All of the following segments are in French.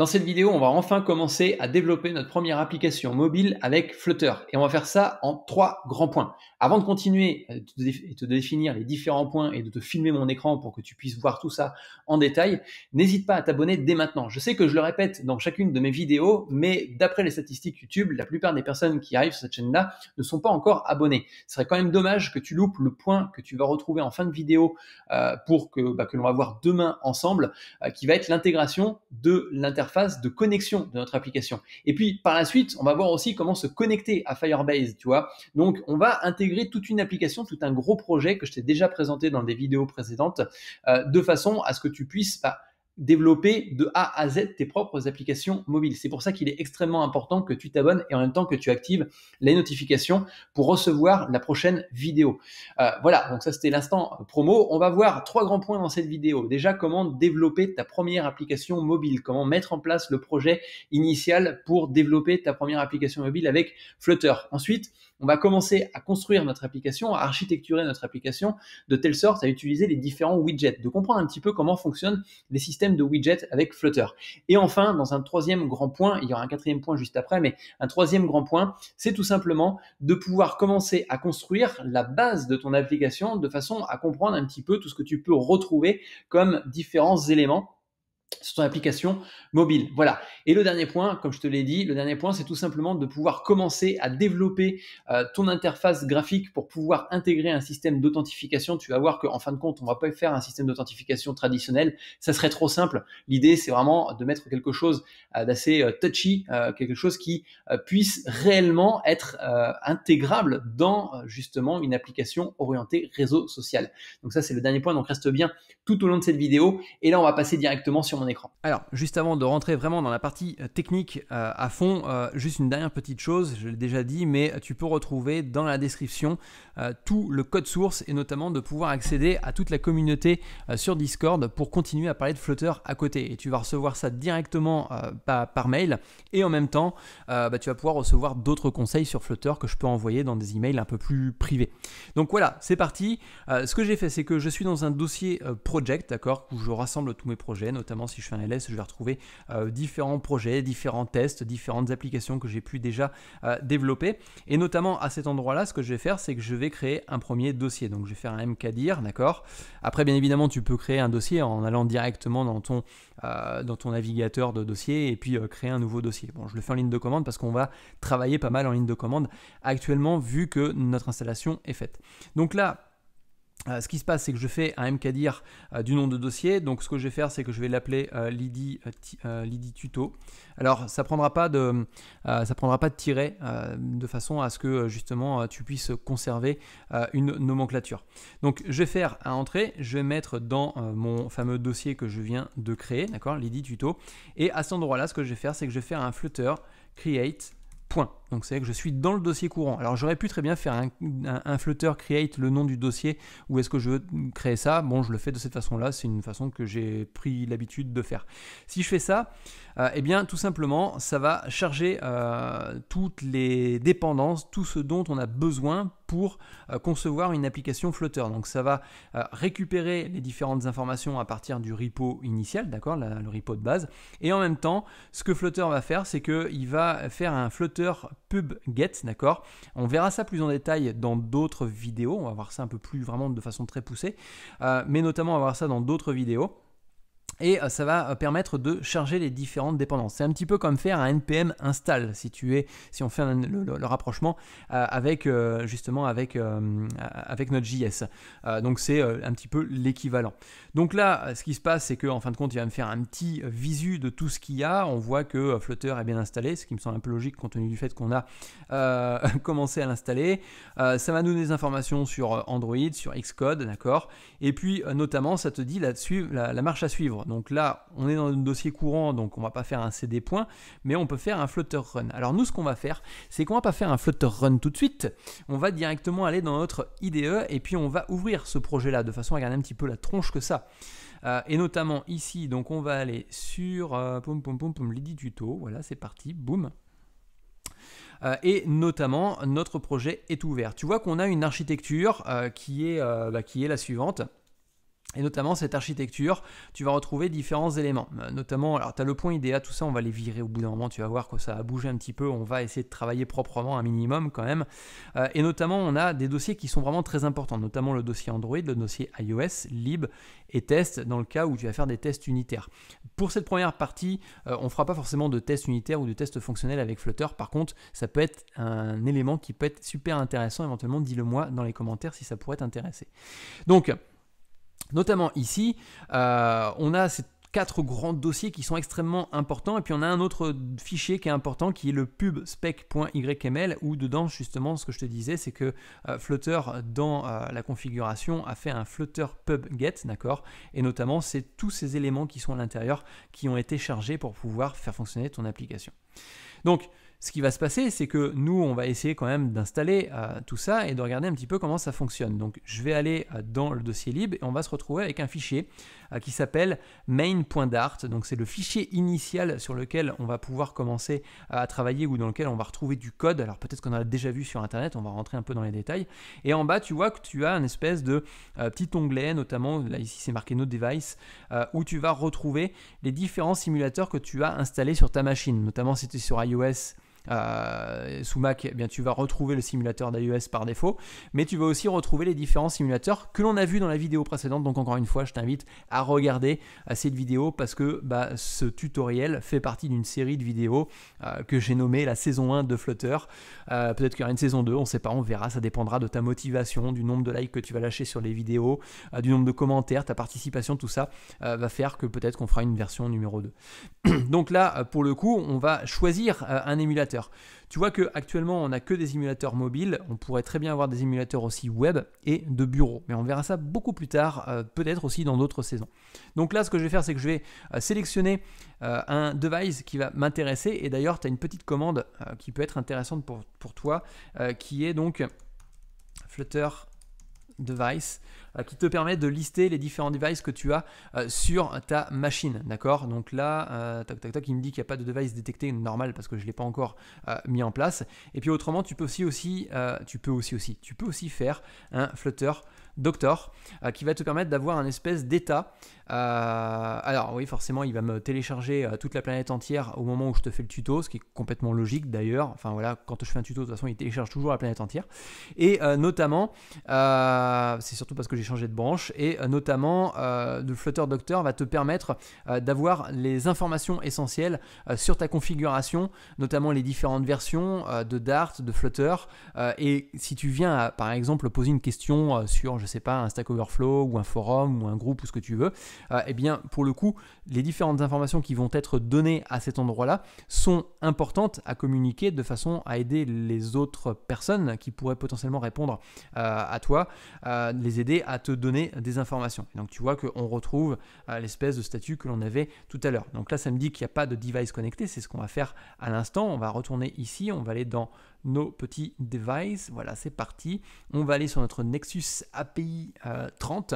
Dans cette vidéo, on va enfin commencer à développer notre première application mobile avec Flutter. Et on va faire ça en trois grands points. Avant de continuer et euh, de définir les différents points et de te filmer mon écran pour que tu puisses voir tout ça en détail, n'hésite pas à t'abonner dès maintenant. Je sais que je le répète dans chacune de mes vidéos, mais d'après les statistiques YouTube, la plupart des personnes qui arrivent sur cette chaîne-là ne sont pas encore abonnées. Ce serait quand même dommage que tu loupes le point que tu vas retrouver en fin de vidéo euh, pour bah, que, l'on va voir demain ensemble, euh, qui va être l'intégration de l'interface phase de connexion de notre application. Et puis par la suite, on va voir aussi comment se connecter à Firebase, tu vois. Donc on va intégrer toute une application, tout un gros projet que je t'ai déjà présenté dans des vidéos précédentes, euh, de façon à ce que tu puisses bah, développer de A à Z tes propres applications mobiles. C'est pour ça qu'il est extrêmement important que tu t'abonnes et en même temps que tu actives les notifications pour recevoir la prochaine vidéo. Euh, voilà, donc ça c'était l'instant promo. On va voir trois grands points dans cette vidéo. Déjà, comment développer ta première application mobile, comment mettre en place le projet initial pour développer ta première application mobile avec Flutter. Ensuite, on va commencer à construire notre application, à architecturer notre application de telle sorte à utiliser les différents widgets, de comprendre un petit peu comment fonctionnent les systèmes de widgets avec Flutter. Et enfin, dans un troisième grand point, il y aura un quatrième point juste après, mais un troisième grand point, c'est tout simplement de pouvoir commencer à construire la base de ton application de façon à comprendre un petit peu tout ce que tu peux retrouver comme différents éléments sur ton application mobile. Voilà. Et le dernier point, comme je te l'ai dit, le dernier point, c'est tout simplement de pouvoir commencer à développer euh, ton interface graphique pour pouvoir intégrer un système d'authentification. Tu vas voir qu'en fin de compte, on ne va pas faire un système d'authentification traditionnel. Ça serait trop simple. L'idée, c'est vraiment de mettre quelque chose euh, d'assez euh, touchy, quelque chose qui puisse réellement être intégrable dans justement une application orientée réseau social. Donc ça, c'est le dernier point. Donc reste bien tout au long de cette vidéo. Et là, on va passer directement sur écran. Alors, juste avant de rentrer vraiment dans la partie euh, technique euh, à fond, euh, juste une dernière petite chose, je l'ai déjà dit, mais tu peux retrouver dans la description tout le code source et notamment de pouvoir accéder à toute la communauté sur Discord pour continuer à parler de Flutter à côté. Et tu vas recevoir ça directement par, mail et en même temps, bah, tu vas pouvoir recevoir d'autres conseils sur Flutter que je peux envoyer dans des emails un peu plus privés. Donc voilà, c'est parti. ce que j'ai fait, c'est que je suis dans un dossier project, d'accord, où je rassemble tous mes projets, notamment si je fais un LS, je vais retrouver euh, différents projets, différents tests, différentes applications que j'ai pu déjà euh, développer. Et notamment à cet endroit-là, ce que je vais faire, c'est que je vais créer un premier dossier. Donc je vais faire un mkdir, d'accord Après, bien évidemment, tu peux créer un dossier en allant directement dans ton, euh, dans ton navigateur de dossier et puis créer un nouveau dossier. Bon, je le fais en ligne de commande parce qu'on va travailler pas mal en ligne de commande actuellement vu que notre installation est faite. Donc là, euh, ce qui se passe, c'est que je fais un mkdir euh, du nom de dossier. Donc, ce que je vais faire, c'est que je vais l'appeler euh, Lydie tuto. Alors, ça prendra pas de, ça prendra pas de tirer de façon à ce que justement tu puisses conserver une nomenclature. Donc, je vais faire un entrée. Je vais mettre dans mon fameux dossier que je viens de créer, d'accord, tuto. Et à cet endroit-là, ce que je vais faire, c'est que je vais faire un flutter create point. Donc c'est que je suis dans le dossier courant. Alors j'aurais pu très bien faire un, flutter create le nom du dossier où est-ce que je veux créer ça. Bon, je le fais de cette façon-là, c'est une façon que j'ai pris l'habitude de faire. Si je fais ça, euh, eh bien tout simplement, ça va charger euh, toutes les dépendances, tout ce dont on a besoin pour euh, concevoir une application Flutter. Donc ça va euh, récupérer les différentes informations à partir du repo initial, d'accord, le repo de base. Et en même temps, ce que Flutter va faire, c'est qu'il va faire un Flutter get, d'accord On verra ça plus en détail dans d'autres vidéos, on va voir ça un peu plus vraiment de façon très poussée, euh, mais notamment on va voir ça dans d'autres vidéos et euh, ça va euh, permettre de charger les différentes dépendances. C'est un petit peu comme faire un npm install si tu es, si on fait le, rapprochement euh, avec justement avec avec notre JS. donc c'est un petit peu l'équivalent. Donc là, ce qui se passe, c'est que en fin de compte, il va me faire un petit visu de tout ce qu'il y a. On voit que Flutter est bien installé, ce qui me semble un peu logique compte tenu du fait qu'on a commencé à l'installer. ça va nous donner des informations sur Android, sur Xcode, d'accord. Et puis notamment, ça te dit la marche à suivre. Donc là, on est dans un dossier courant, donc on va pas faire un CD point, mais on peut faire un flutter run. Alors nous, ce qu'on va faire, c'est qu'on va pas faire un flutter run tout de suite. On va directement aller dans notre IDE et puis on va ouvrir ce projet-là de façon à garder un petit peu la tronche que ça. Euh, et notamment ici, donc on va aller sur euh, pom pom pom tuto. Voilà, c'est parti, boum euh, et notamment notre projet est ouvert. Tu vois qu'on a une architecture euh, qui, est, bah, qui est la suivante. Et notamment cette architecture, tu vas retrouver différents éléments. Euh, notamment, alors tu as le point IDEA, tout ça, on va les virer au bout d'un moment, tu vas voir que ça a bougé un petit peu, on va essayer de travailler proprement un minimum quand même. Euh, et notamment, on a des dossiers qui sont vraiment très importants, notamment le dossier Android, le dossier iOS, lib et test, dans le cas où tu vas faire des tests unitaires. Pour cette première partie, euh, on ne fera pas forcément de tests unitaires ou de tests fonctionnels avec Flutter, par contre, ça peut être un élément qui peut être super intéressant, éventuellement dis-le moi dans les commentaires si ça pourrait t'intéresser. Donc, Notamment ici, euh, on a ces quatre grands dossiers qui sont extrêmement importants et puis on a un autre fichier qui est important qui est le pubspec.yml où dedans justement ce que je te disais c'est que euh, Flutter dans euh, la configuration a fait un Flutter pub get d'accord et notamment c'est tous ces éléments qui sont à l'intérieur qui ont été chargés pour pouvoir faire fonctionner ton application. Donc ce qui va se passer, c'est que nous, on va essayer quand même d'installer euh, tout ça et de regarder un petit peu comment ça fonctionne. Donc, je vais aller euh, dans le dossier libre et on va se retrouver avec un fichier euh, qui s'appelle main.dart. Donc, c'est le fichier initial sur lequel on va pouvoir commencer à travailler ou dans lequel on va retrouver du code. Alors, peut-être qu'on a déjà vu sur Internet, on va rentrer un peu dans les détails. Et en bas, tu vois que tu as une espèce de petit onglet, notamment, là ici c'est marqué No Device, où tu vas retrouver les différents simulateurs que tu as installés sur ta machine. Notamment, si tu es sur iOS, euh, sous Mac, eh bien, tu vas retrouver le simulateur d'iOS par défaut, mais tu vas aussi retrouver les différents simulateurs que l'on a vu dans la vidéo précédente. Donc encore une fois, je t'invite à regarder euh, cette vidéo parce que bah, ce tutoriel fait partie d'une série de vidéos euh, que j'ai nommée la saison 1 de Flutter. Peut-être qu'il y aura une saison 2, on ne sait pas, on verra, ça dépendra de ta motivation, du nombre de likes que tu vas lâcher sur les vidéos, du nombre de commentaires, ta participation, tout ça va faire que peut-être qu'on fera une version numéro 2. Donc là, pour le coup, on va choisir un émulateur tu vois que actuellement on n'a que des émulateurs mobiles, on pourrait très bien avoir des émulateurs aussi web et de bureau, mais on verra ça beaucoup plus tard, euh, peut-être aussi dans d'autres saisons. Donc là ce que je vais faire c'est que je vais euh, sélectionner euh, un device qui va m'intéresser, et d'ailleurs tu as une petite commande qui peut être intéressante pour toi, qui est donc Flutter device euh, qui te permet de lister les différents devices que tu as euh, sur ta machine. D'accord Donc là, euh, tac, il me dit qu'il n'y a pas de device détecté normal parce que je ne l'ai pas encore mis en place. Et puis autrement, tu peux aussi, aussi tu peux aussi, aussi, tu peux aussi faire un Flutter Doctor qui va te permettre d'avoir un espèce d'état euh, alors oui, forcément, il va me télécharger euh, toute la planète entière au moment où je te fais le tuto, ce qui est complètement logique d'ailleurs. Enfin voilà, quand je fais un tuto, de toute façon, il télécharge toujours la planète entière. Et euh, notamment, c'est surtout parce que j'ai changé de branche, et notamment, le Flutter Doctor va te permettre d'avoir les informations essentielles sur ta configuration, notamment les différentes versions de Dart, de Flutter. et si tu viens, par exemple, poser une question sur, je sais pas, un Stack Overflow ou un forum ou un groupe ou ce que tu veux, euh, eh bien, pour le coup, les différentes informations qui vont être données à cet endroit-là sont importantes à communiquer de façon à aider les autres personnes qui pourraient potentiellement répondre euh, à toi, euh, les aider à te donner des informations. donc, tu vois qu'on retrouve l'espèce de statut que l'on avait tout à l'heure. Donc là, ça me dit qu'il n'y a pas de device connecté, c'est ce qu'on va faire à l'instant. On va retourner ici, on va aller dans nos petits devices. Voilà, c'est parti. On va aller sur notre Nexus API 30.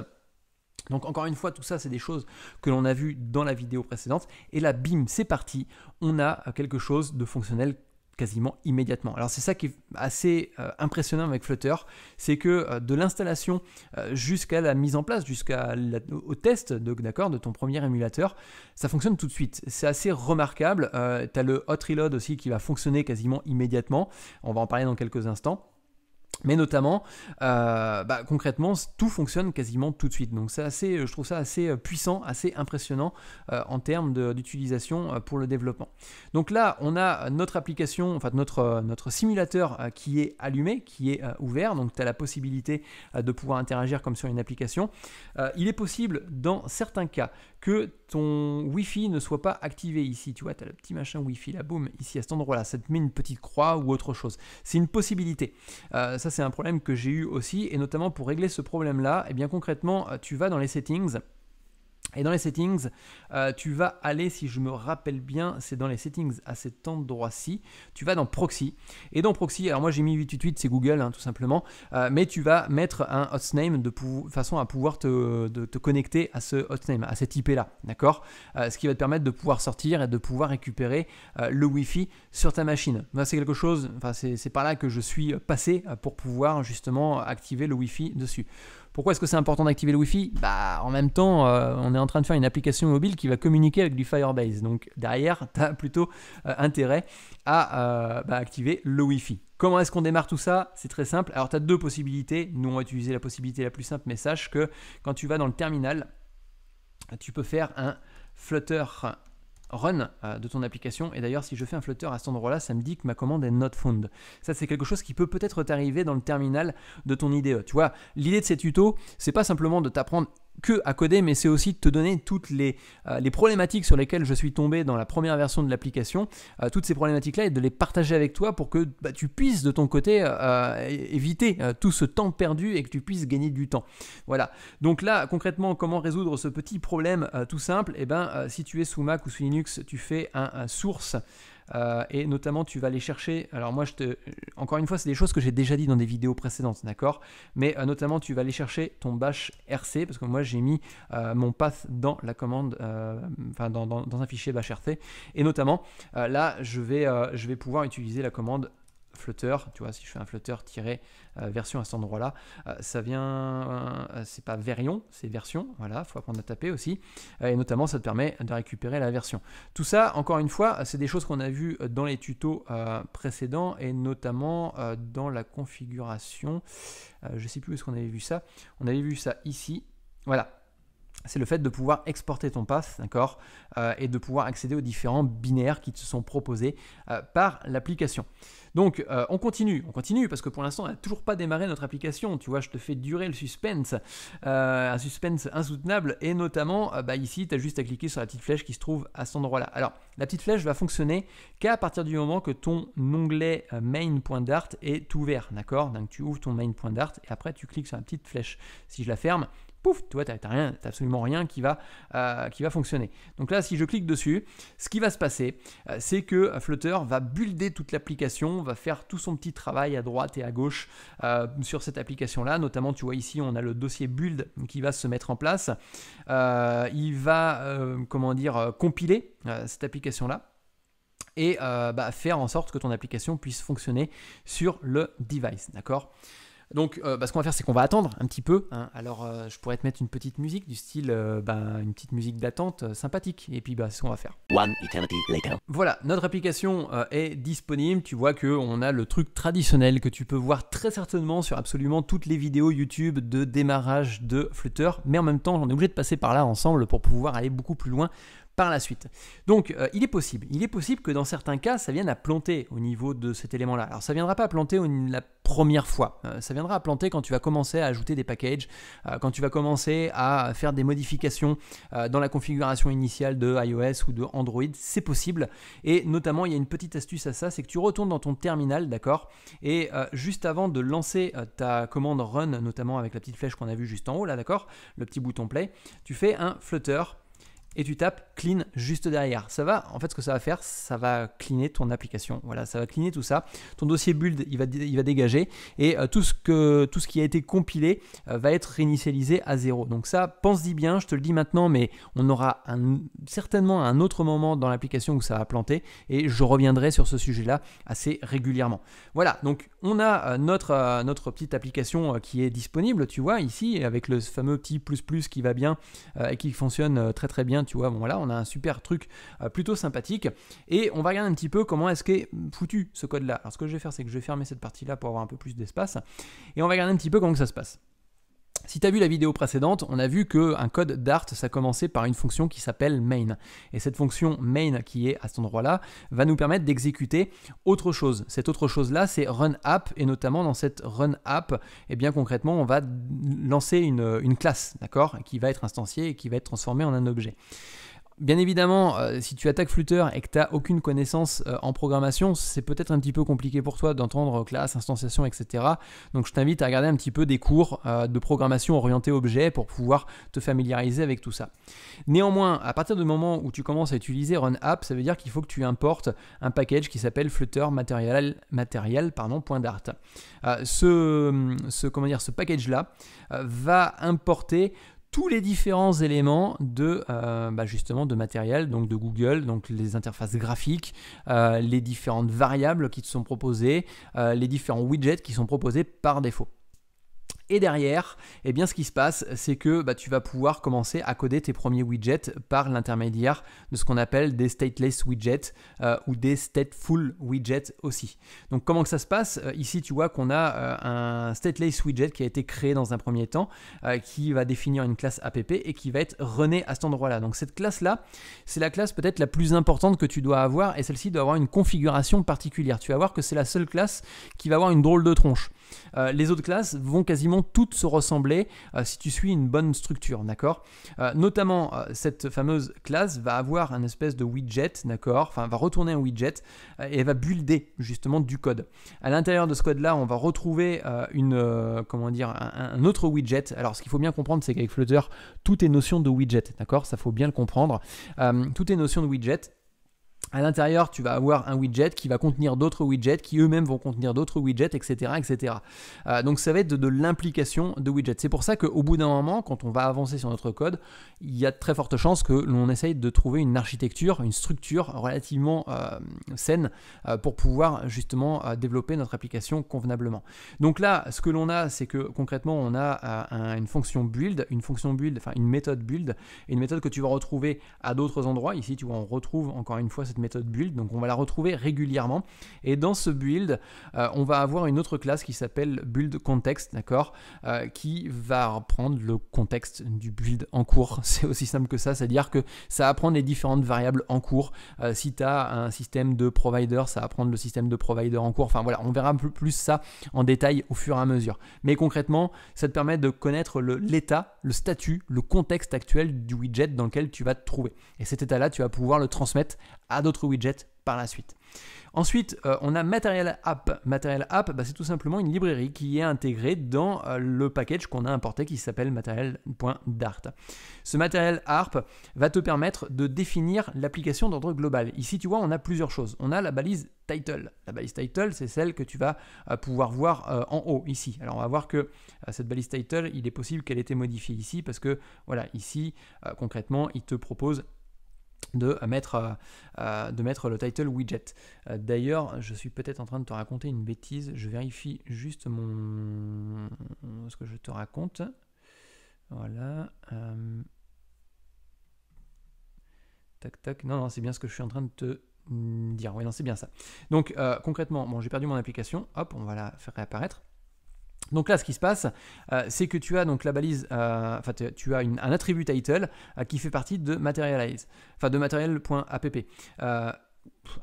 Donc encore une fois, tout ça, c'est des choses que l'on a vues dans la vidéo précédente. Et là, bim, c'est parti. On a quelque chose de fonctionnel quasiment immédiatement. Alors c'est ça qui est assez euh, impressionnant avec Flutter, c'est que euh, de l'installation euh, jusqu'à la mise en place, jusqu'au test de, de ton premier émulateur, ça fonctionne tout de suite. C'est assez remarquable. tu as le hot reload aussi qui va fonctionner quasiment immédiatement. On va en parler dans quelques instants. Mais notamment, euh, bah, concrètement, tout fonctionne quasiment tout de suite. Donc c'est assez, je trouve ça assez euh, puissant, assez impressionnant euh, en termes d'utilisation pour le développement. Donc là, on a notre application, enfin notre, notre simulateur qui est allumé, qui est ouvert. Donc tu as la possibilité de pouvoir interagir comme sur une application. il est possible, dans certains cas, que ton Wi-Fi ne soit pas activé ici. Tu vois, tu as le petit machin Wi-Fi là, boum, ici à cet endroit-là. Ça te met une petite croix ou autre chose. C'est une possibilité. Euh, ça, c'est un problème que j'ai eu aussi. Et notamment pour régler ce problème-là, et eh bien concrètement, euh, tu vas dans les settings. Et dans les settings, euh, tu vas aller, si je me rappelle bien, c'est dans les settings à cet endroit-ci, tu vas dans Proxy. Et dans Proxy, alors moi j'ai mis 888, c'est Google hein, tout simplement, euh, mais tu vas mettre un hostname de façon à pouvoir te, connecter à ce hostname, à cette IP-là, d'accord euh, Ce qui va te permettre de pouvoir sortir et de pouvoir récupérer le Wi-Fi sur ta machine. c'est quelque chose, enfin c'est par là que je suis passé pour pouvoir justement activer le Wi-Fi dessus. Pourquoi est-ce que c'est important d'activer le Wi-Fi Bah, en même temps, euh, on est en train de faire une application mobile qui va communiquer avec du Firebase. Donc derrière, tu as plutôt euh, intérêt à euh, bah, activer le Wi-Fi. Comment est-ce qu'on démarre tout ça C'est très simple. Alors, tu as deux possibilités. Nous, on va utiliser la possibilité la plus simple, mais sache que quand tu vas dans le terminal, tu peux faire un Flutter run euh, de ton application. Et d'ailleurs, si je fais un flutter à cet endroit-là, ça me dit que ma commande est not found. Ça, c'est quelque chose qui peut peut-être t'arriver dans le terminal de ton IDE. Tu vois, l'idée de ces tutos, c'est pas simplement de t'apprendre que à coder, mais c'est aussi de te donner toutes euh, les, problématiques sur lesquelles je suis tombé dans la première version de l'application, euh, toutes ces problématiques-là, et de les partager avec toi pour que bah, tu puisses de ton côté euh, éviter tout ce temps perdu et que tu puisses gagner du temps. Voilà. Donc là, concrètement, comment résoudre ce petit problème tout simple Eh bien, si tu es sous Mac ou sous Linux, tu fais un source euh, et notamment, tu vas aller chercher. Alors, moi, je te. Encore une fois, c'est des choses que j'ai déjà dit dans des vidéos précédentes, d'accord Mais euh, notamment, tu vas aller chercher ton bash RC, parce que moi, j'ai mis euh, mon path dans la commande, enfin, dans, un fichier bash RC. Et notamment, là, je vais, je vais pouvoir utiliser la commande Flutter, tu vois, si je fais un Flutter euh, version à cet endroit-là, euh, ça vient, euh, c'est pas Verion, c'est version, voilà, faut apprendre à taper aussi, et notamment ça te permet de récupérer la version. Tout ça, encore une fois, c'est des choses qu'on a vues dans les tutos précédents et notamment dans la configuration. je sais plus où est-ce qu'on avait vu ça. On avait vu ça ici, voilà c'est le fait de pouvoir exporter ton pass, d'accord, euh, et de pouvoir accéder aux différents binaires qui te sont proposés euh, par l'application. Donc, euh, on continue, on continue, parce que pour l'instant, on n'a toujours pas démarré notre application. Tu vois, je te fais durer le suspense, un suspense insoutenable, et notamment, bah, ici, tu as juste à cliquer sur la petite flèche qui se trouve à cet endroit-là. Alors, la petite flèche va fonctionner qu'à partir du moment que ton onglet main.dart est ouvert, d'accord Donc, tu ouvres ton main.dart, et après, tu cliques sur la petite flèche. Si je la ferme, pouf, tu vois, t'as rien, absolument rien euh, qui va, fonctionner. Donc là, si je clique dessus, ce qui va se passer, euh, c'est que euh, Flutter va builder toute l'application, va faire tout son petit travail à droite et à gauche sur cette application-là. Notamment, tu vois ici, on a le dossier build qui va se mettre en place. il va, comment dire, compiler cette application-là et bah, faire en sorte que ton application puisse fonctionner sur le device, d'accord donc, euh, bah, ce qu'on va faire, c'est qu'on va attendre un petit peu. Hein. Alors, euh, je pourrais te mettre une petite musique du style, euh, bah, une petite musique d'attente sympathique. Et puis, bah, c'est ce qu'on va faire. Voilà, notre application est disponible. Tu vois que on a le truc traditionnel que tu peux voir très certainement sur absolument toutes les vidéos YouTube de démarrage de Flutter. Mais en même temps, j'en ai obligé de passer par là ensemble pour pouvoir aller beaucoup plus loin par la suite. Donc euh, il est possible, il est possible que dans certains cas ça vienne à planter au niveau de cet élément-là. Alors ça viendra pas à planter la première fois, euh, ça viendra à planter quand tu vas commencer à ajouter des packages, euh, quand tu vas commencer à faire des modifications dans la configuration initiale de iOS ou de Android, c'est possible. Et notamment il y a une petite astuce à ça, c'est que tu retournes dans ton terminal, d'accord, et juste avant de lancer ta commande run, notamment avec la petite flèche qu'on a vue juste en haut là, d'accord, le petit bouton play, tu fais un flutter et tu tapes clean juste derrière. Ça va, en fait, ce que ça va faire, ça va cleaner ton application. Voilà, ça va cleaner tout ça. Ton dossier build, il va, il va dégager et euh, tout, ce que, tout ce qui a été compilé euh, va être réinitialisé à zéro. Donc ça, pense-y bien, je te le dis maintenant, mais on aura certainement un autre moment dans l'application où ça va planter et je reviendrai sur ce sujet-là assez régulièrement. Voilà, donc on a euh, notre, notre petite application qui est disponible, tu vois, ici, avec le fameux petit plus plus qui va bien et qui fonctionne très très bien tu vois. Bon, voilà, on a un super truc euh, plutôt sympathique. Et on va regarder un petit peu comment est-ce qu'est foutu ce code-là. Alors, ce que je vais faire, c'est que je vais fermer cette partie-là pour avoir un peu plus d'espace. Et on va regarder un petit peu comment ça se passe. Si tu as vu la vidéo précédente, on a vu qu'un code Dart, ça commençait par une fonction qui s'appelle main. Et cette fonction main qui est à cet endroit-là va nous permettre d'exécuter autre chose. Cette autre chose-là, c'est run Et notamment dans cette run app, eh bien concrètement, on va lancer une, une classe, d'accord Qui va être instanciée et qui va être transformée en un objet. Bien évidemment, euh, si tu attaques Flutter et que tu n'as aucune connaissance euh, en programmation, c'est peut-être un petit peu compliqué pour toi d'entendre euh, classe, instanciation, etc. Donc je t'invite à regarder un petit peu des cours de programmation orientée objet pour pouvoir te familiariser avec tout ça. Néanmoins, à partir du moment où tu commences à utiliser Run ça veut dire qu'il faut que tu importes un package qui s'appelle Flutter Material, pardon, ce, comment dire, ce package-là va importer tous les différents éléments de euh, bah, justement de matériel, donc de Google, donc les interfaces graphiques, euh, les différentes variables qui te sont proposées, euh, les différents widgets qui sont proposés par défaut. Et derrière, eh bien, ce qui se passe, c'est que bah, tu vas pouvoir commencer à coder tes premiers widgets par l'intermédiaire de ce qu'on appelle des stateless widgets euh, ou des stateful widgets aussi. Donc, comment que ça se passe euh, Ici, tu vois qu'on a euh, un stateless widget qui a été créé dans un premier temps, qui va définir une classe app et qui va être renée à cet endroit-là. Donc, cette classe-là, c'est la classe peut-être la plus importante que tu dois avoir et celle-ci doit avoir une configuration particulière. Tu vas voir que c'est la seule classe qui va avoir une drôle de tronche. les autres classes vont quasiment toutes se ressembler euh, si tu suis une bonne structure, d'accord euh, Notamment, euh, cette fameuse classe va avoir un espèce de widget, d'accord Enfin, va retourner un widget et va builder justement du code. À l'intérieur de ce code-là, on va retrouver une, comment dire, un, autre widget. Alors, ce qu'il faut bien comprendre, c'est qu'avec Flutter, tout est notion de widget, d'accord Ça faut bien le comprendre. tout est notion de widget à l'intérieur, tu vas avoir un widget qui va contenir d'autres widgets, qui eux-mêmes vont contenir d'autres widgets, etc. etc. Euh, donc ça va être de, l'implication de widgets. C'est pour ça qu'au bout d'un moment, quand on va avancer sur notre code, il y a de très fortes chances que l'on essaye de trouver une architecture, une structure relativement euh, saine euh, pour pouvoir justement développer notre application convenablement. Donc là, ce que l'on a, c'est que concrètement, on a une fonction build, une fonction build, enfin une méthode build, et une méthode que tu vas retrouver à d'autres endroits. Ici, tu vois, on retrouve encore une fois cette méthode build, donc on va la retrouver régulièrement. Et dans ce build, euh, on va avoir une autre classe qui s'appelle build context, d'accord, euh, qui va reprendre le contexte du build en cours. C'est aussi simple que ça, c'est-à-dire que ça va prendre les différentes variables en cours. Euh, si tu as un système de provider, ça va prendre le système de provider en cours. Enfin voilà, on verra plus, ça en détail au fur et à mesure. Mais concrètement, ça te permet de connaître l'état, le, le statut, le contexte actuel du widget dans lequel tu vas te trouver. Et cet état-là, tu vas pouvoir le transmettre à d'autres widgets par la suite. Ensuite, euh, on a Material App. Material App, bah, c'est tout simplement une librairie qui est intégrée dans euh, le package qu'on a importé qui s'appelle Material.dart. Ce Material App va te permettre de définir l'application d'ordre global. Ici, tu vois, on a plusieurs choses. On a la balise Title. La balise Title, c'est celle que tu vas euh, pouvoir voir en haut, ici. Alors, on va voir que cette balise Title, il est possible qu'elle ait été modifiée ici parce que, voilà, ici, concrètement, il te propose de euh, mettre, euh, euh, de mettre le title widget. D'ailleurs, je suis peut-être en train de te raconter une bêtise. Je vérifie juste mon ce que je te raconte. Voilà. Tac tac. Non, non, c'est bien ce que je suis en train de te dire. Oui, non, c'est bien ça. Donc concrètement, bon, j'ai perdu mon application. Hop, on va la faire réapparaître. Donc là, ce qui se passe, euh, c'est que tu as donc la balise, euh, tu as un attribut title euh, qui fait partie de materialize, enfin de material.app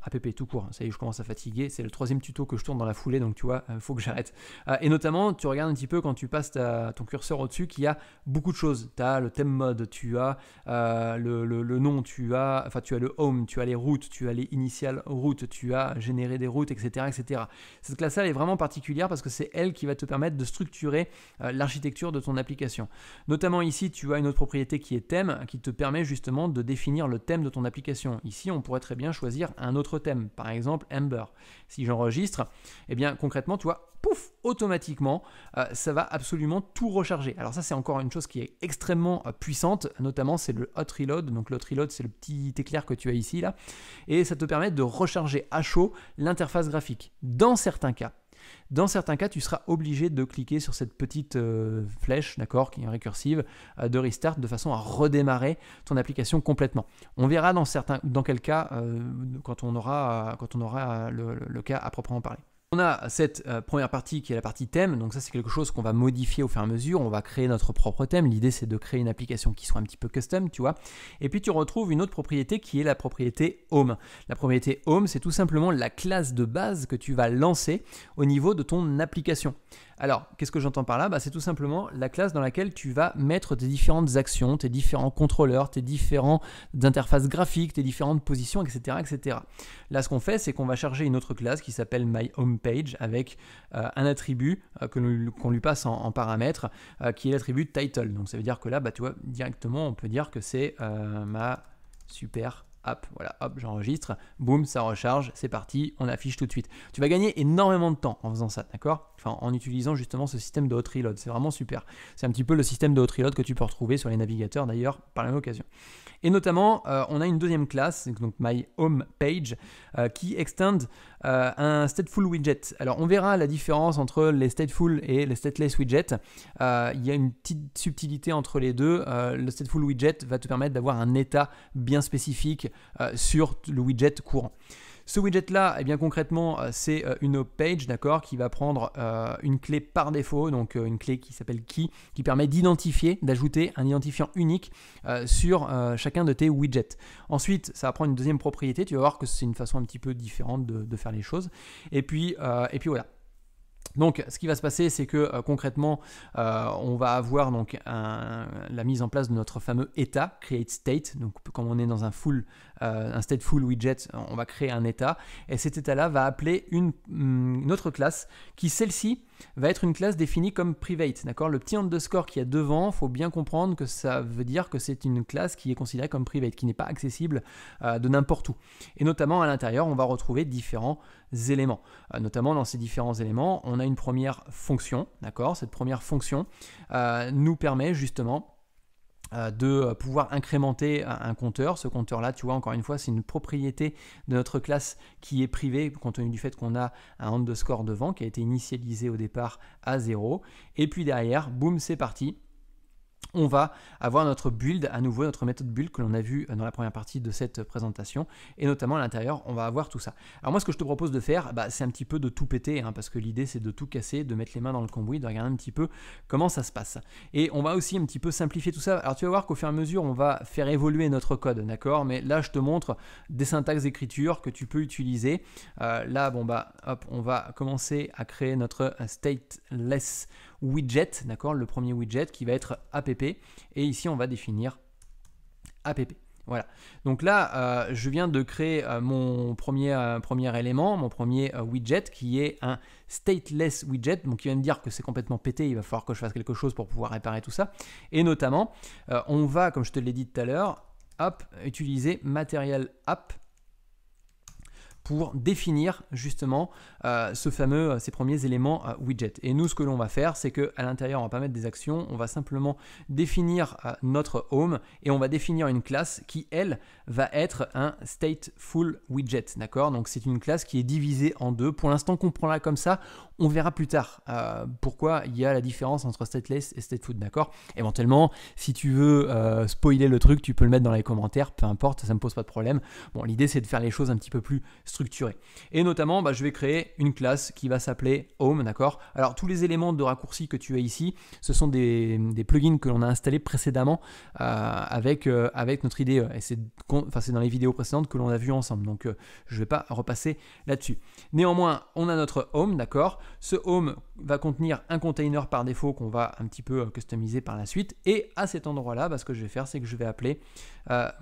app tout court. Hein. Ça y est, je commence à fatiguer. C'est le troisième tuto que je tourne dans la foulée, donc tu vois, il euh, faut que j'arrête. Euh, et notamment, tu regardes un petit peu quand tu passes ton curseur au-dessus qu'il y a beaucoup de choses. Tu as le thème mode, tu as euh, le, nom, tu as, enfin, tu as le home, tu as les routes, tu as les initiales routes, tu as généré des routes, etc. etc. Cette classe-là, elle est vraiment particulière parce que c'est elle qui va te permettre de structurer l'architecture de ton application. Notamment ici, tu as une autre propriété qui est thème, qui te permet justement de définir le thème de ton application. Ici, on pourrait très bien choisir un autre thème, par exemple Ember. Si j'enregistre, eh bien concrètement, tu vois, pouf, automatiquement, euh, ça va absolument tout recharger. Alors ça, c'est encore une chose qui est extrêmement euh, puissante, notamment c'est le hot reload. Donc le hot reload, c'est le petit éclair que tu as ici là, et ça te permet de recharger à chaud l'interface graphique. Dans certains cas, dans certains cas, tu seras obligé de cliquer sur cette petite euh, flèche, d'accord, qui est récursive, euh, de restart de façon à redémarrer ton application complètement. On verra dans certains, dans quel cas, euh, quand on aura, quand on aura le cas à proprement parler. On a cette euh, première partie qui est la partie thème, donc ça c'est quelque chose qu'on va modifier au fur et à mesure, on va créer notre propre thème, l'idée c'est de créer une application qui soit un petit peu custom, tu vois. Et puis tu retrouves une autre propriété qui est la propriété home. La propriété home c'est tout simplement la classe de base que tu vas lancer au niveau de ton application. Alors, qu'est-ce que j'entends par là bah, C'est tout simplement la classe dans laquelle tu vas mettre tes différentes actions, tes différents contrôleurs, tes différents interfaces graphiques, tes différentes positions, etc. etc. Là, ce qu'on fait, c'est qu'on va charger une autre classe qui s'appelle MyHomePage avec euh, un attribut euh, qu'on lui passe en, paramètres, paramètre euh, qui est l'attribut title. Donc, ça veut dire que là, bah, tu vois, directement, on peut dire que c'est ma super hop, voilà, hop, j'enregistre, boum, ça recharge, c'est parti, on affiche tout de suite. Tu vas gagner énormément de temps en faisant ça, d'accord Enfin, en utilisant justement ce système de hot reload, c'est vraiment super. C'est un petit peu le système de hot reload que tu peux retrouver sur les navigateurs d'ailleurs par la même occasion. Et notamment, euh, on a une deuxième classe, donc My Home Page, euh, qui extend euh, un stateful widget. Alors, on verra la différence entre les stateful et les stateless Widget. il y a une petite subtilité entre les deux. le stateful widget va te permettre d'avoir un état bien spécifique euh, sur le widget courant. Ce widget-là, eh bien concrètement, euh, c'est euh, une page, d'accord, qui va prendre une clé par défaut, donc une clé qui s'appelle key, qui permet d'identifier, d'ajouter un identifiant unique sur chacun de tes widgets. Ensuite, ça va prendre une deuxième propriété. Tu vas voir que c'est une façon un petit peu différente de, de faire les choses. Et puis, et puis voilà. Donc, ce qui va se passer, c'est que euh, concrètement, euh, on va avoir donc la mise en place de notre fameux état, create state. Donc, comme on est dans un full euh, un stateful widget, on va créer un état, et cet état-là va appeler une, mm, autre classe qui, celle-ci, va être une classe définie comme private. D'accord Le petit underscore qu'il y a devant, faut bien comprendre que ça veut dire que c'est une classe qui est considérée comme private, qui n'est pas accessible euh, de n'importe où. Et notamment à l'intérieur, on va retrouver différents éléments. Euh, notamment dans ces différents éléments, on a une première fonction. D'accord Cette première fonction nous permet justement euh, de euh, pouvoir incrémenter euh, un compteur. Ce compteur-là, tu vois, encore une fois, c'est une propriété de notre classe qui est privée, compte tenu du fait qu'on a un score devant qui a été initialisé au départ à 0. Et puis derrière, boum, c'est parti on va avoir notre build à nouveau, notre méthode build que l'on a vu euh, dans la première partie de cette euh, présentation, et notamment à l'intérieur, on va avoir tout ça. Alors moi, ce que je te propose de faire, bah, c'est un petit peu de tout péter, hein, parce que l'idée c'est de tout casser, de mettre les mains dans le cambouis, de regarder un petit peu comment ça se passe. Et on va aussi un petit peu simplifier tout ça. Alors tu vas voir qu'au fur et à mesure, on va faire évoluer notre code, d'accord Mais là, je te montre des syntaxes d'écriture que tu peux utiliser. Euh, là, bon bah, hop, on va commencer à créer notre stateless widget, d'accord Le premier widget qui va être app. Et ici, on va définir app. Voilà. Donc là, euh, je viens de créer euh, mon premier, euh, premier élément, mon premier widget, qui est un stateless widget. Donc il vient me dire que c'est complètement pété, il va falloir que je fasse quelque chose pour pouvoir réparer tout ça. Et notamment, on va, comme je te l'ai dit tout à l'heure, utiliser material app pour définir justement euh, ce fameux, euh, ces premiers éléments euh, widget. Et nous, ce que l'on va faire, c'est que à l'intérieur, on va pas mettre des actions, on va simplement définir notre home et on va définir une classe qui, elle, va être un stateful widget, d'accord Donc c'est une classe qui est divisée en deux. Pour l'instant, qu'on prend là comme ça, on verra plus tard pourquoi il y a la différence entre stateless et stateful, d'accord Éventuellement, si tu veux spoiler le truc, tu peux le mettre dans les commentaires, peu importe, ça me pose pas de problème. Bon, l'idée c'est de faire les choses un petit peu plus structuré. Et notamment, bah, je vais créer une classe qui va s'appeler Home, d'accord Alors tous les éléments de raccourci que tu as ici, ce sont des, plugins que l'on a installés précédemment euh, avec, euh, avec notre idée euh, Et c'est dans les vidéos précédentes que l'on a vu ensemble, donc je ne vais pas repasser là-dessus. Néanmoins, on a notre Home, d'accord Ce Home va contenir un container par défaut qu'on va un petit peu customiser par la suite. Et à cet endroit-là, bah, ce que je vais faire, c'est que je vais appeler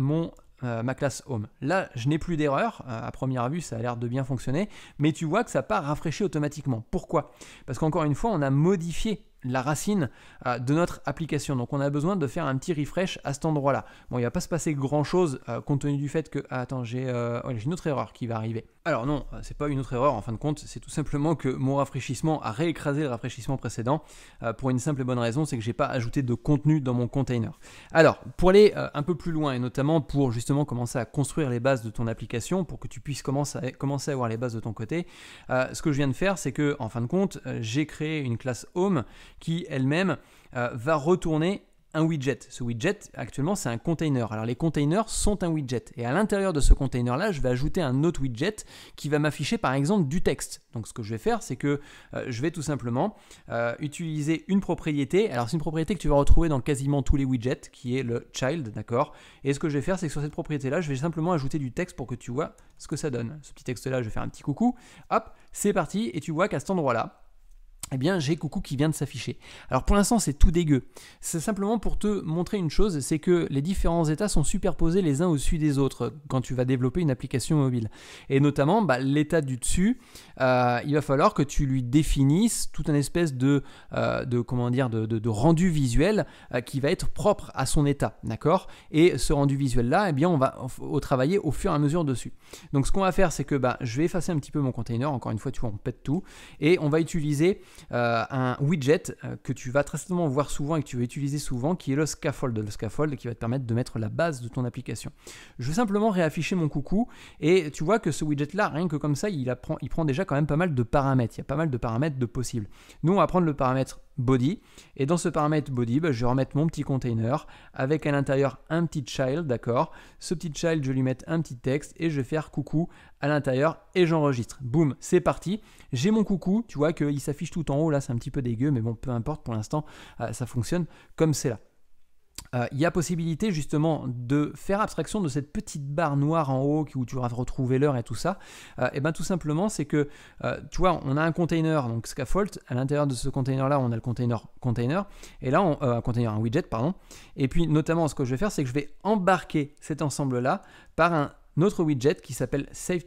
mon euh, ma classe Home. Là, je n'ai plus d'erreur. Euh, à première vue, ça a l'air de bien fonctionner. Mais tu vois que ça part rafraîchi automatiquement. Pourquoi Parce qu'encore une fois, on a modifié la racine euh, de notre application. Donc on a besoin de faire un petit refresh à cet endroit-là. Bon, il ne va pas se passer grand-chose compte tenu du fait que... Ah, attends, j'ai une autre erreur qui va arriver. Alors non, euh, c'est pas une autre erreur en fin de compte, c'est tout simplement que mon rafraîchissement a réécrasé le rafraîchissement précédent euh, pour une simple et bonne raison, c'est que j'ai pas ajouté de contenu dans mon container. Alors, pour aller euh, un peu plus loin et notamment pour justement commencer à construire les bases de ton application pour que tu puisses commencer à, avoir les bases de ton côté, ce que je viens de faire, c'est que en fin de compte, j'ai créé une classe home qui elle-même va retourner un widget. Ce widget, actuellement, c'est un container. Alors les containers sont un widget. Et à l'intérieur de ce container-là, je vais ajouter un autre widget qui va m'afficher par exemple du texte. Donc ce que je vais faire, c'est que euh, je vais tout simplement euh, utiliser une propriété. Alors c'est une propriété que tu vas retrouver dans quasiment tous les widgets, qui est le child, d'accord Et ce que je vais faire, c'est que sur cette propriété-là, je vais simplement ajouter du texte pour que tu vois ce que ça donne. Ce petit texte-là, je vais faire un petit coucou. Hop, c'est parti. Et tu vois qu'à cet endroit-là, eh bien j'ai coucou qui vient de s'afficher. Alors pour l'instant c'est tout dégueu. C'est simplement pour te montrer une chose, c'est que les différents états sont superposés les uns au-dessus des autres quand tu vas développer une application mobile. Et notamment bah, l'état du dessus, euh, il va falloir que tu lui définisses toute une espèce de, euh, de comment dire de, rendu visuel euh, qui va être propre à son état, d'accord Et ce rendu visuel là, eh bien on va travailler au fur et à mesure dessus. Donc ce qu'on va faire c'est que bah, je vais effacer un petit peu mon container, encore une fois tu vois on pète tout, et on va utiliser euh, un widget euh, que tu vas très certainement voir souvent et que tu vas utiliser souvent, qui est le scaffold. Le scaffold qui va te permettre de mettre la base de ton application. Je vais simplement réafficher mon coucou et tu vois que ce widget-là, rien que comme ça, il, apprend, il prend déjà quand même pas mal de paramètres. Il y a pas mal de paramètres de possibles. Nous, on va prendre le paramètre body. Et dans ce paramètre body, bah, je vais remettre mon petit container avec à l'intérieur un petit child, d'accord Ce petit child, je vais lui mettre un petit texte et je vais faire coucou à l'intérieur et j'enregistre. Boum, c'est parti. J'ai mon coucou, tu vois qu'il s'affiche tout en haut, là c'est un petit peu dégueu, mais bon, peu importe, pour l'instant, euh, ça fonctionne comme c'est là. Euh, il y a possibilité justement de faire abstraction de cette petite barre noire en haut où tu vas retrouver l'heure et tout ça. Euh, et bien tout simplement, c'est que tu vois, on a un container, donc scaffold. À l'intérieur de ce container là, on a le container container. Et là, on, container, un widget, pardon. Et puis notamment, ce que je vais faire, c'est que je vais embarquer cet ensemble là par un notre widget qui s'appelle Safe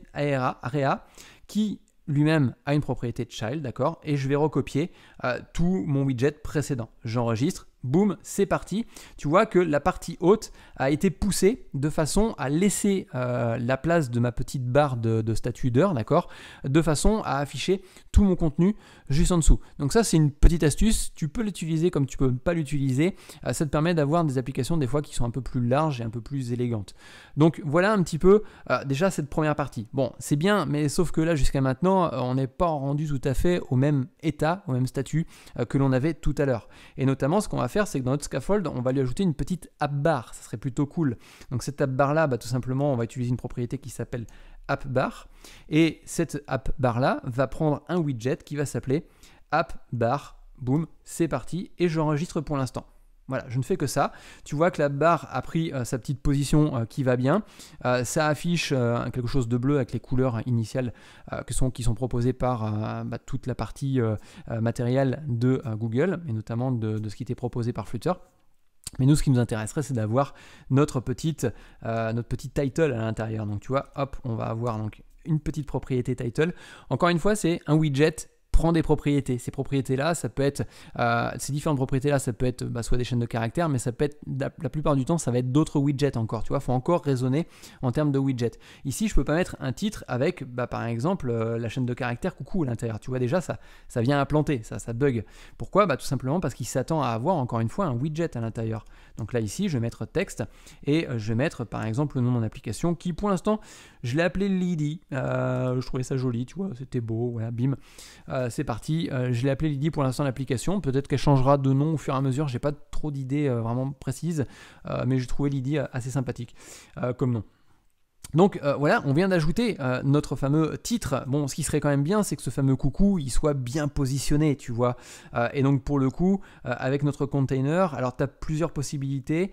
qui lui-même a une propriété de child, d'accord, et je vais recopier euh, tout mon widget précédent. J'enregistre, boum, c'est parti. Tu vois que la partie haute a été poussée de façon à laisser euh, la place de ma petite barre de, statut d'heure, d'accord De façon à afficher tout mon contenu juste en dessous. Donc ça, c'est une petite astuce. Tu peux l'utiliser comme tu peux pas l'utiliser. Euh, ça te permet d'avoir des applications des fois qui sont un peu plus larges et un peu plus élégantes. Donc voilà un petit peu euh, déjà cette première partie. Bon, c'est bien, mais sauf que là, jusqu'à maintenant, on n'est pas rendu tout à fait au même état, au même statut que l'on avait tout à l'heure. Et notamment, ce qu'on va c'est que dans notre scaffold, on va lui ajouter une petite app bar. Ça serait plutôt cool. Donc cette app bar là, bah, tout simplement, on va utiliser une propriété qui s'appelle app bar. Et cette app bar là va prendre un widget qui va s'appeler app bar. Boom, c'est parti. Et j'enregistre pour l'instant. Voilà, je ne fais que ça. Tu vois que la barre a pris euh, sa petite position euh, qui va bien. Euh, ça affiche quelque chose de bleu avec les couleurs initiales qui sont proposées par bah, toute la partie matérielle de Google, et notamment de, ce qui était proposé par Flutter. Mais nous, ce qui nous intéresserait, c'est d'avoir notre petit notre title à l'intérieur. Donc, tu vois, hop, on va avoir donc une petite propriété title. Encore une fois, c'est un widget prend des propriétés. Ces propriétés-là, ça peut être, euh, ces différentes propriétés-là, ça peut être bah, soit des chaînes de caractères, mais ça peut être, la, plupart du temps, ça va être d'autres widgets encore. Tu vois, faut encore raisonner en termes de widgets. Ici, je peux pas mettre un titre avec, bah, par exemple, euh, la chaîne de caractères coucou à l'intérieur. Tu vois, déjà, ça, ça vient implanter, ça, ça bug. Pourquoi bah, Tout simplement parce qu'il s'attend à avoir, encore une fois, un widget à l'intérieur. Donc là, ici, je vais mettre texte et euh, je vais mettre, par exemple, le nom de mon application qui, pour l'instant, je l'ai appelé Lydie. je trouvais ça joli, tu vois, c'était beau, voilà, bim. Euh, c'est parti. Euh, je l'ai appelé Lydie pour l'instant l'application. Peut-être qu'elle changera de nom au fur et à mesure. J'ai pas trop d'idées euh, vraiment précises, mais j'ai trouvé Lydie assez sympathique comme nom. Donc voilà, on vient d'ajouter notre fameux titre. Bon, ce qui serait quand même bien, c'est que ce fameux coucou, il soit bien positionné, tu vois. et donc pour le coup, avec notre container, alors tu as plusieurs possibilités.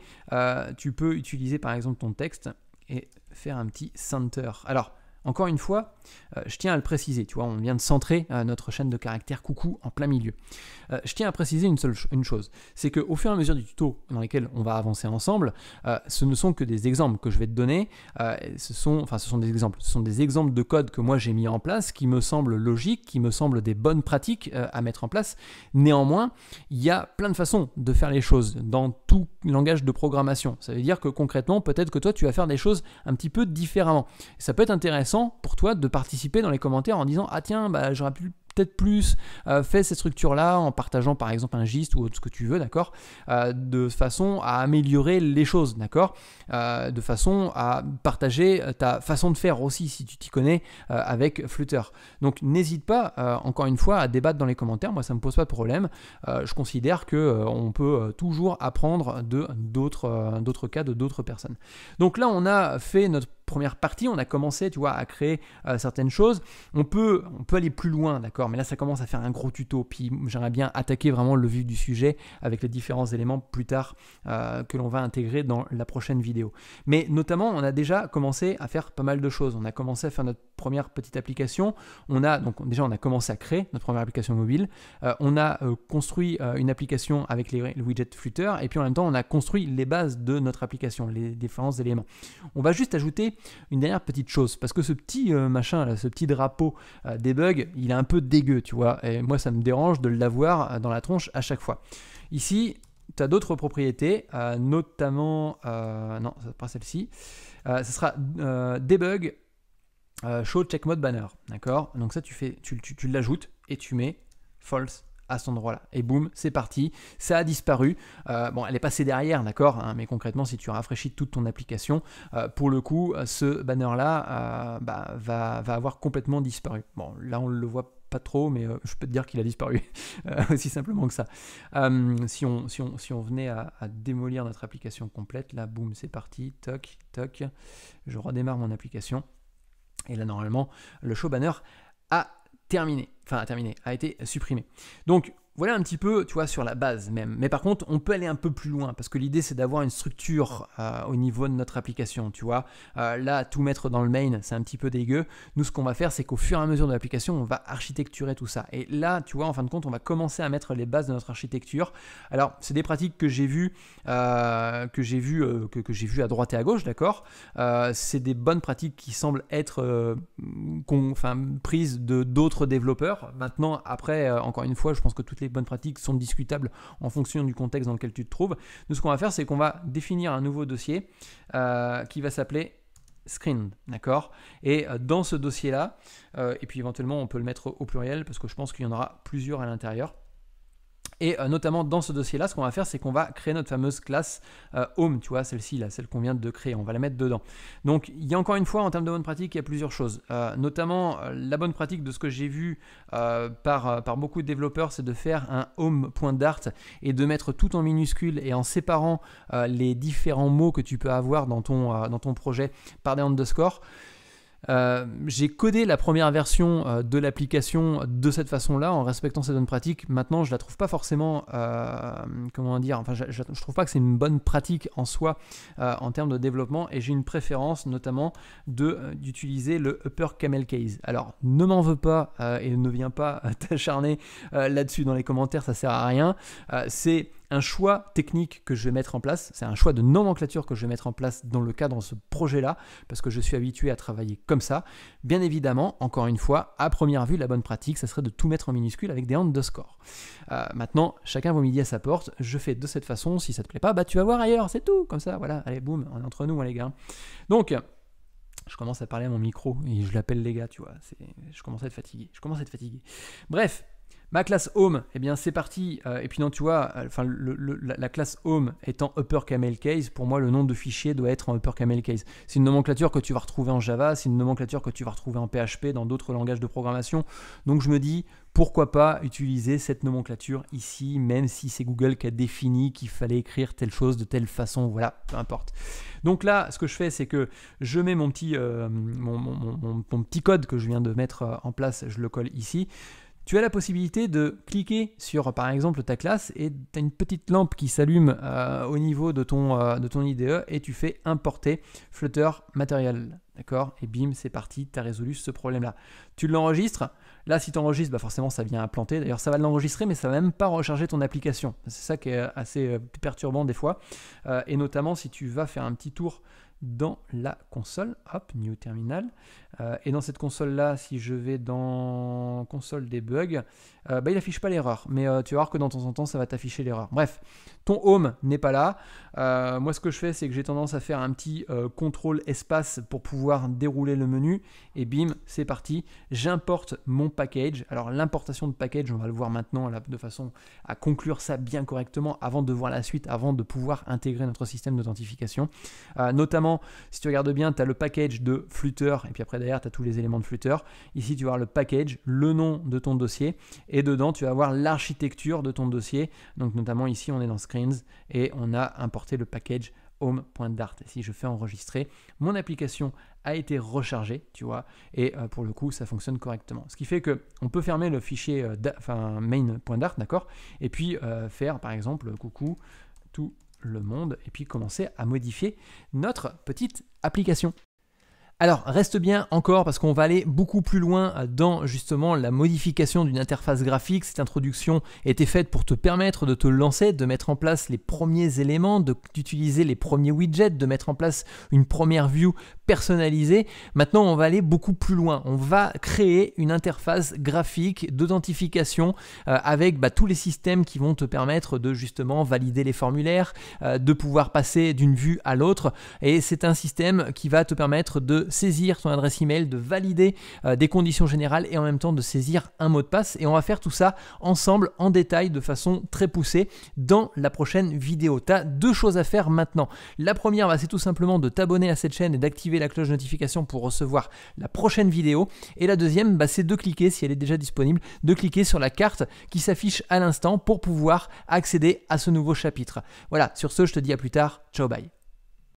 tu peux utiliser par exemple ton texte et faire un petit center. Alors, encore une fois, euh, je tiens à le préciser, tu vois, on vient de centrer euh, notre chaîne de caractères coucou en plein milieu. Euh, je tiens à préciser une seule chose, c'est qu'au fur et à mesure du tuto dans lequel on va avancer ensemble, ce ne sont que des exemples que je vais te donner, ce sont, enfin ce sont des exemples, ce sont des exemples de code que moi j'ai mis en place qui me semblent logiques, qui me semblent des bonnes pratiques à mettre en place. Néanmoins, il y a plein de façons de faire les choses dans tout langage de programmation. Ça veut dire que concrètement, peut-être que toi tu vas faire des choses un petit peu différemment. Ça peut être intéressant pour toi de participer dans les commentaires en disant Ah tiens, bah, j'aurais pu peut-être plus euh, fait cette structure-là en partageant par exemple un gist ou autre ce que tu veux, d'accord euh, De façon à améliorer les choses, d'accord euh, De façon à partager ta façon de faire aussi si tu t'y connais avec Flutter. Donc n'hésite pas, encore une fois, à débattre dans les commentaires. Moi, ça me pose pas de problème. je considère que on peut toujours apprendre de d'autres cas, de d'autres personnes. Donc là, on a fait notre première partie, on a commencé, tu vois, à créer euh, certaines choses. On peut, on peut aller plus loin, d'accord, mais là ça commence à faire un gros tuto. Puis j'aimerais bien attaquer vraiment le vif du sujet avec les différents éléments plus tard euh, que l'on va intégrer dans la prochaine vidéo. Mais notamment, on a déjà commencé à faire pas mal de choses. On a commencé à faire notre première petite application. On a donc déjà on a commencé à créer notre première application mobile. Euh, on a construit une application avec les, widgets widget Flutter et puis en même temps on a construit les bases de notre application, les différents éléments. On va juste ajouter une dernière petite chose, parce que ce petit euh, machin, ce petit drapeau euh, Debug, il est un peu dégueu, tu vois, et moi ça me dérange de l'avoir euh, dans la tronche à chaque fois. Ici, tu as d'autres propriétés, notamment, non, pas celle-ci, ce sera debug show check mode banner, d'accord Donc ça, tu, tu l'ajoutes et tu mets false à cet endroit-là. Et boum, c'est parti, ça a disparu. Euh, bon, elle est passée derrière, d'accord, hein, mais concrètement, si tu rafraîchis toute ton application, euh, pour le coup, euh, ce banner-là bah, va, va, avoir complètement disparu. Bon, là, on le voit pas trop, mais je peux te dire qu'il a disparu, aussi simplement que ça. si, on, si, on, si on venait à, démolir notre application complète, là, boum, c'est parti, toc, toc, je redémarre mon application. Et là, normalement, le show banner a terminé, enfin terminé, a été supprimé. Donc voilà un petit peu, tu vois, sur la base même. Mais par contre, on peut aller un peu plus loin parce que l'idée c'est d'avoir une structure euh, au niveau de notre application, tu vois. Euh, là, tout mettre dans le main, c'est un petit peu dégueu. Nous, ce qu'on va faire, c'est qu'au fur et à mesure de l'application, on va architecturer tout ça. Et là, tu vois, en fin de compte, on va commencer à mettre les bases de notre architecture. Alors, c'est des pratiques que j'ai vues, euh, que j'ai vues, que, j'ai vu à droite et à gauche, d'accord. c'est des bonnes pratiques qui semblent être prises de d'autres développeurs. Maintenant, après, encore une fois, je pense que toutes les bonnes pratiques sont discutables en fonction du contexte dans lequel tu te trouves. Nous, ce qu'on va faire, c'est qu'on va définir un nouveau dossier euh, qui va s'appeler screen, d'accord Et euh, dans ce dossier-là, euh, et puis éventuellement on peut le mettre au pluriel parce que je pense qu'il y en aura plusieurs à l'intérieur. Et euh, notamment dans ce dossier-là, ce qu'on va faire, c'est qu'on va créer notre fameuse classe euh, home, tu vois, celle-ci, là, celle qu'on vient de créer, on va la mettre dedans. Donc il y a encore une fois, en termes de bonne pratique, il y a plusieurs choses. Euh, notamment, la bonne pratique de ce que j'ai vu par, par beaucoup de développeurs, c'est de faire un home.dart et de mettre tout en minuscules et en séparant les différents mots que tu peux avoir dans ton, dans ton projet par des underscores. Euh, j'ai codé la première version euh, de l'application de cette façon-là, en respectant cette bonne pratique, Maintenant, je la trouve pas forcément, euh, comment dire, enfin, je, trouve pas que c'est une bonne pratique en soi en termes de développement, et j'ai une préférence notamment de d'utiliser le Upper Camel Case. Alors, ne m'en veux pas et ne viens pas t'acharner là-dessus dans les commentaires, ça sert à rien. c'est un choix technique que je vais mettre en place, c'est un choix de nomenclature que je vais mettre en place dans le cadre de ce projet-là, parce que je suis habitué à travailler comme ça. Bien évidemment, encore une fois, à première vue, la bonne pratique, ça serait de tout mettre en minuscule avec des underscores. score. Euh, maintenant, chacun vaut midi à sa porte, je fais de cette façon, si ça te plaît pas, bah tu vas voir ailleurs, c'est tout, comme ça, voilà, allez, boum, on est entre nous, hein, les gars. Donc, je commence à parler à mon micro et je l'appelle les gars, tu vois. Je commence à être fatigué. Je commence à être fatigué. Bref, Ma classe Home, eh bien c'est parti. Euh, et puis non, tu vois, euh, enfin la, classe Home étant Upper Camel Case, pour moi le nom de fichier doit être en Upper Camel Case. C'est une nomenclature que tu vas retrouver en Java, c'est une nomenclature que tu vas retrouver en PHP, dans d'autres langages de programmation. Donc je me dis pourquoi pas utiliser cette nomenclature ici, même si c'est Google qui a défini qu'il fallait écrire telle chose de telle façon, voilà, peu importe. Donc là, ce que je fais, c'est que je mets mon petit, euh, mon, petit code que je viens de mettre en place, je le colle ici tu as la possibilité de cliquer sur par exemple ta classe et tu as une petite lampe qui s'allume euh, au niveau de ton, euh, de ton IDE et tu fais importer Flutter Material. D'accord Et bim, c'est parti, tu as résolu ce problème-là. Tu l'enregistres. Là, si tu enregistres, bah, forcément, ça vient implanter. D'ailleurs, ça va l'enregistrer, mais ça va même pas recharger ton application. C'est ça qui est euh, assez perturbant des fois. et notamment, si tu vas faire un petit tour dans la console, hop, New Terminal, euh, et dans cette console-là, si je vais dans console des bugs, euh, bah, il affiche pas l'erreur. Mais euh, tu vas voir que dans temps en temps, ça va t'afficher l'erreur. Bref, ton home n'est pas là. moi, ce que je fais, c'est que j'ai tendance à faire un petit contrôle espace pour pouvoir dérouler le menu. Et bim, c'est parti. J'importe mon package. Alors, l'importation de package, on va le voir maintenant de façon à conclure ça bien correctement avant de voir la suite, avant de pouvoir intégrer notre système d'authentification. notamment, si tu regardes bien, tu as le package de Flutter et puis après derrière, tu as tous les éléments de flutter. Ici, tu vas avoir le package, le nom de ton dossier, et dedans, tu vas voir l'architecture de ton dossier. Donc, notamment ici, on est dans Screens et on a importé le package home.dart. Si je fais enregistrer, mon application a été rechargée, tu vois, et euh, pour le coup, ça fonctionne correctement. Ce qui fait que on peut fermer le fichier euh, enfin, main.dart, d'accord, et puis euh, faire par exemple coucou tout le monde, et puis commencer à modifier notre petite application. Alors reste bien encore parce qu'on va aller beaucoup plus loin euh, dans justement la modification d'une interface graphique. Cette introduction était faite pour te permettre de te lancer, de mettre en place les premiers éléments, d'utiliser les premiers widgets, de mettre en place une première vue personnalisée. Maintenant on va aller beaucoup plus loin. On va créer une interface graphique d'authentification euh, avec bah, tous les systèmes qui vont te permettre de justement valider les formulaires, euh, de pouvoir passer d'une vue à l'autre. Et c'est un système qui va te permettre de saisir son adresse email, de valider euh, des conditions générales et en même temps de saisir un mot de passe. Et on va faire tout ça ensemble en détail de façon très poussée dans la prochaine vidéo. Tu as deux choses à faire maintenant. La première, bah, c'est tout simplement de t'abonner à cette chaîne et d'activer la cloche de notification pour recevoir la prochaine vidéo. Et la deuxième, bah, c'est de cliquer, si elle est déjà disponible, de cliquer sur la carte qui s'affiche à l'instant pour pouvoir accéder à ce nouveau chapitre. Voilà, sur ce, je te dis à plus tard. Ciao, bye.